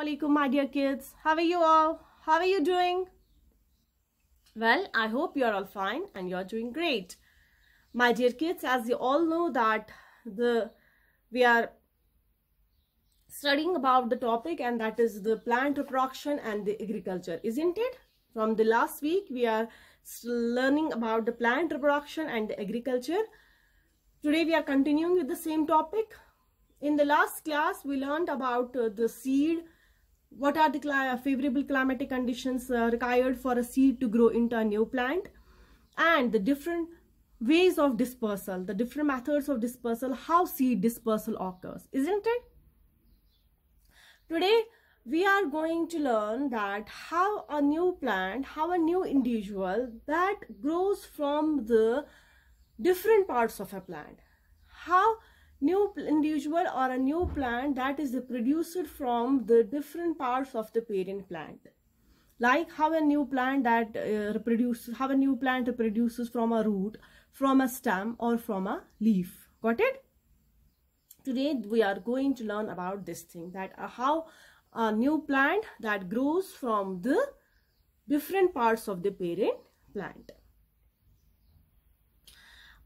alaikum my dear kids. How are you all? How are you doing? Well, I hope you're all fine and you're doing great. My dear kids, as you all know that the we are studying about the topic and that is the plant reproduction and the agriculture, isn't it? From the last week, we are learning about the plant reproduction and the agriculture. Today, we are continuing with the same topic in the last class we learned about uh, the seed what are the favorable climatic conditions uh, required for a seed to grow into a new plant and the different ways of dispersal, the different methods of dispersal, how seed dispersal occurs, isn't it? Today, we are going to learn that how a new plant, how a new individual that grows from the different parts of a plant, how new individual or a new plant that is produced from the different parts of the parent plant like how a new plant that uh, reproduces how a new plant reproduces from a root from a stem or from a leaf got it today we are going to learn about this thing that uh, how a new plant that grows from the different parts of the parent plant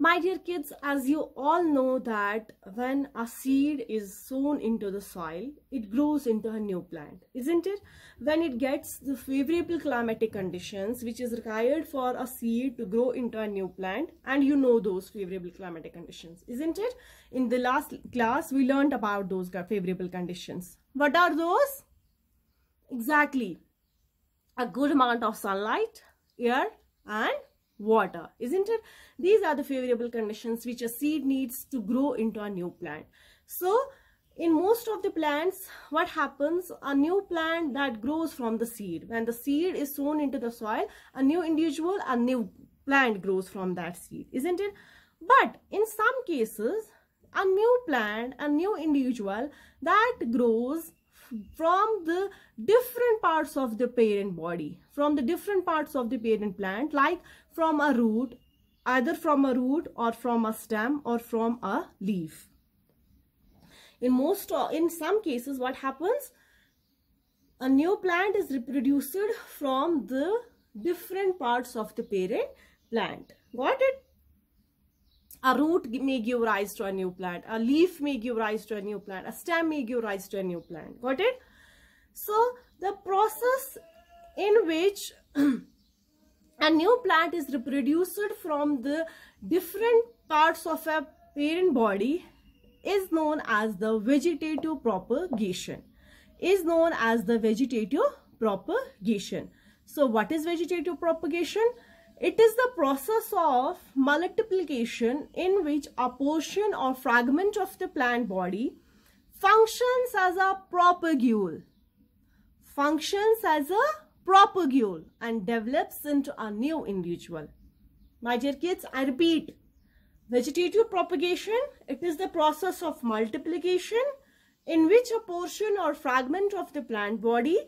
my dear kids as you all know that when a seed is sown into the soil it grows into a new plant isn't it when it gets the favorable climatic conditions which is required for a seed to grow into a new plant and you know those favorable climatic conditions isn't it in the last class we learned about those favorable conditions what are those exactly a good amount of sunlight air and water, isn't it? These are the favorable conditions which a seed needs to grow into a new plant. So, in most of the plants, what happens? A new plant that grows from the seed. When the seed is sown into the soil, a new individual, a new plant grows from that seed, isn't it? But in some cases, a new plant, a new individual that grows from the different parts of the parent body from the different parts of the parent plant like from a root either from a root or from a stem or from a leaf in most uh, in some cases what happens a new plant is reproduced from the different parts of the parent plant got it a root may give rise to a new plant. A leaf may give rise to a new plant. A stem may give rise to a new plant. Got it? So, the process in which a new plant is reproduced from the different parts of a parent body is known as the vegetative propagation. Is known as the vegetative propagation. So, what is vegetative propagation? It is the process of multiplication in which a portion or fragment of the plant body functions as a propagule, functions as a propagule and develops into a new individual. My dear kids, I repeat, vegetative propagation, it is the process of multiplication in which a portion or fragment of the plant body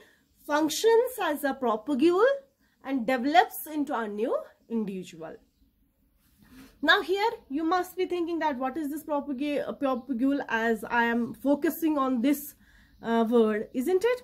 functions as a propagule and develops into a new individual. Now here you must be thinking that what is this uh, propagule as I am focusing on this uh, word isn't it?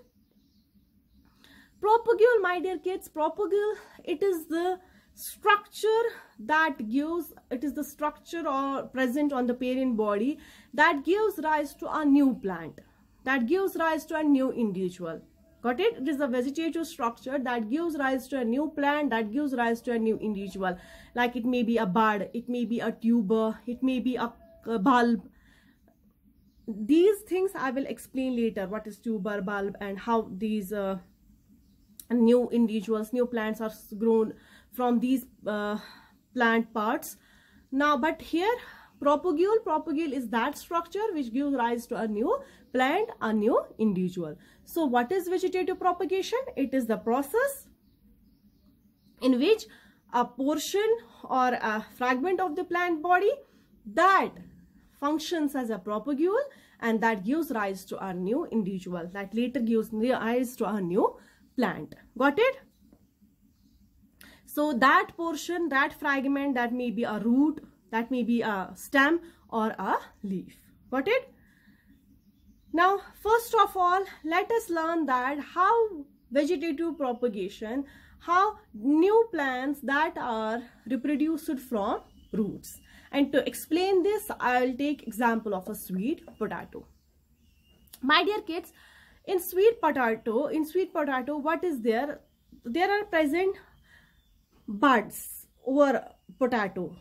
Propagule my dear kids propagule it is the structure that gives it is the structure or present on the parent body that gives rise to a new plant that gives rise to a new individual got it it is a vegetative structure that gives rise to a new plant that gives rise to a new individual like it may be a bud it may be a tuber it may be a, a bulb these things i will explain later what is tuber bulb and how these uh, new individuals new plants are grown from these uh, plant parts now but here propagule. Propagule is that structure which gives rise to a new plant, a new individual. So what is vegetative propagation? It is the process in which a portion or a fragment of the plant body that functions as a propagule and that gives rise to a new individual that later gives rise to a new plant. Got it? So that portion, that fragment that may be a root that may be a stem or a leaf. Got it? Now, first of all, let us learn that how vegetative propagation, how new plants that are reproduced from roots. And to explain this, I'll take example of a sweet potato. My dear kids, in sweet potato, in sweet potato, what is there? There are present buds over potato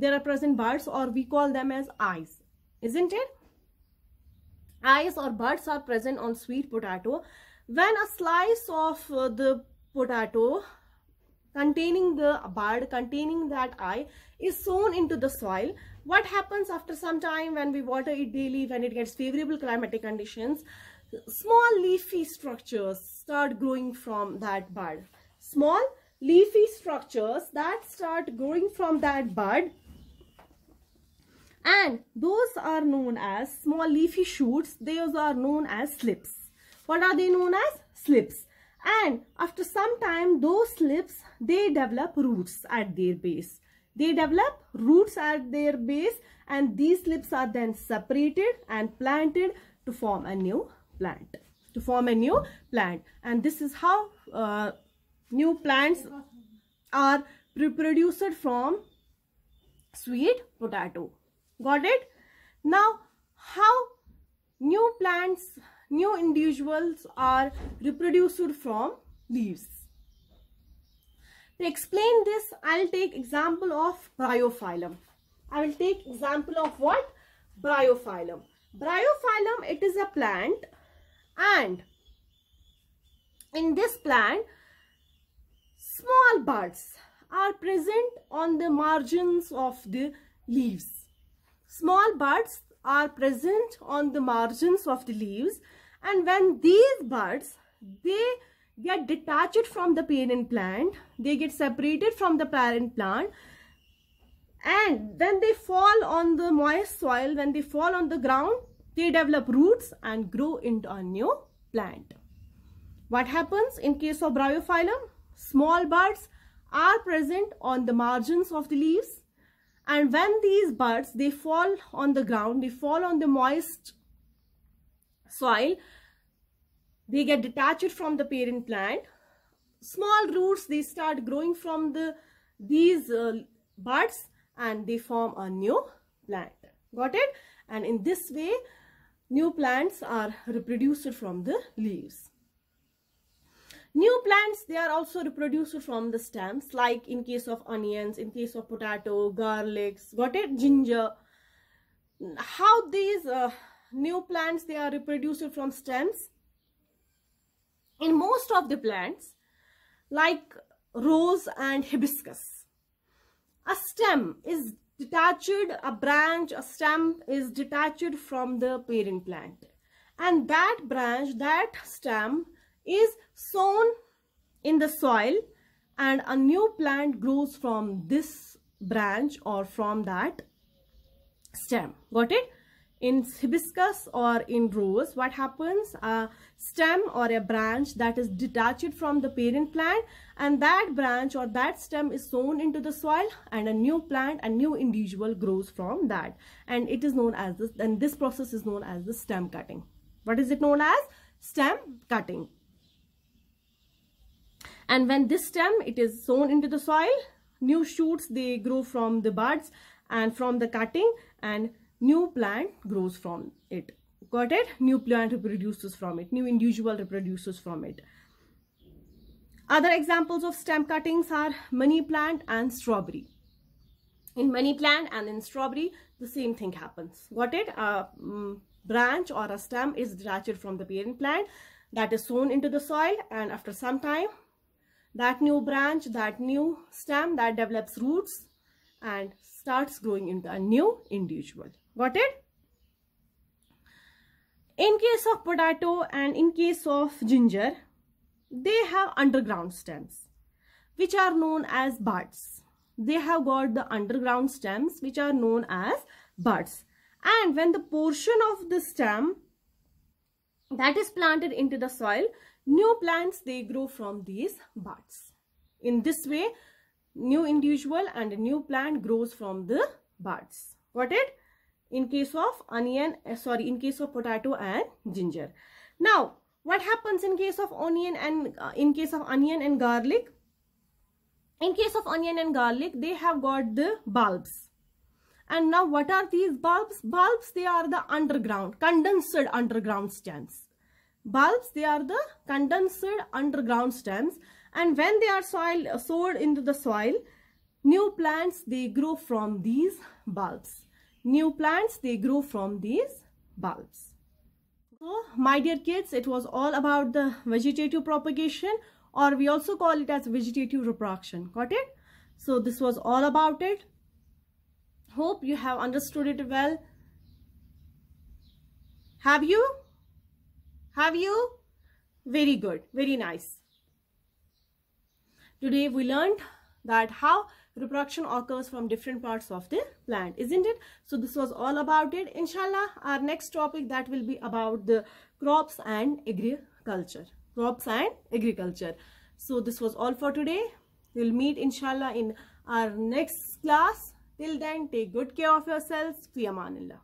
they represent birds or we call them as eyes isn't it eyes or buds are present on sweet potato when a slice of uh, the potato containing the bud containing that eye is sown into the soil what happens after some time when we water it daily when it gets favorable climatic conditions small leafy structures start growing from that bud small leafy structures that start growing from that bud and those are known as small leafy shoots those are known as slips what are they known as slips and after some time those slips they develop roots at their base they develop roots at their base and these slips are then separated and planted to form a new plant to form a new plant and this is how uh, new plants are reproduced from sweet potato got it now how new plants new individuals are reproduced from leaves to explain this i'll take example of bryophyllum i will take example of what bryophyllum bryophyllum it is a plant and in this plant small buds are present on the margins of the leaves Small buds are present on the margins of the leaves and when these buds, they get detached from the parent plant, they get separated from the parent plant and when they fall on the moist soil, when they fall on the ground, they develop roots and grow into a new plant. What happens in case of bryophyllum? Small buds are present on the margins of the leaves and when these buds they fall on the ground they fall on the moist soil they get detached from the parent plant small roots they start growing from the these uh, buds and they form a new plant got it and in this way new plants are reproduced from the leaves New plants, they are also reproduced from the stems, like in case of onions, in case of potato, garlics, got it? Ginger. How these uh, new plants, they are reproduced from stems? In most of the plants, like rose and hibiscus, a stem is detached, a branch, a stem is detached from the parent plant. And that branch, that stem is sown in the soil and a new plant grows from this branch or from that stem got it in hibiscus or in rose what happens a stem or a branch that is detached from the parent plant and that branch or that stem is sown into the soil and a new plant a new individual grows from that and it is known as this and this process is known as the stem cutting what is it known as stem cutting and when this stem it is sown into the soil new shoots they grow from the buds and from the cutting and new plant grows from it got it new plant reproduces from it new individual reproduces from it other examples of stem cuttings are money plant and strawberry in money plant and in strawberry the same thing happens got it a um, branch or a stem is detached from the parent plant that is sown into the soil and after some time that new branch, that new stem that develops roots and starts growing into a new individual. Got it? In case of potato and in case of ginger, they have underground stems which are known as buds. They have got the underground stems which are known as buds. And when the portion of the stem that is planted into the soil new plants they grow from these buds in this way new individual and new plant grows from the buds got it in case of onion uh, sorry in case of potato and ginger now what happens in case of onion and uh, in case of onion and garlic in case of onion and garlic they have got the bulbs and now what are these bulbs bulbs they are the underground condensed underground stems bulbs they are the condensed underground stems and when they are soil, sowed into the soil new plants they grow from these bulbs new plants they grow from these bulbs so my dear kids it was all about the vegetative propagation or we also call it as vegetative reproduction got it so this was all about it hope you have understood it well have you have you? Very good. Very nice. Today we learned that how reproduction occurs from different parts of the plant isn't it so this was all about it inshallah our next topic that will be about the crops and agriculture crops and agriculture so this was all for today we'll meet inshallah in our next class till then take good care of yourselves fi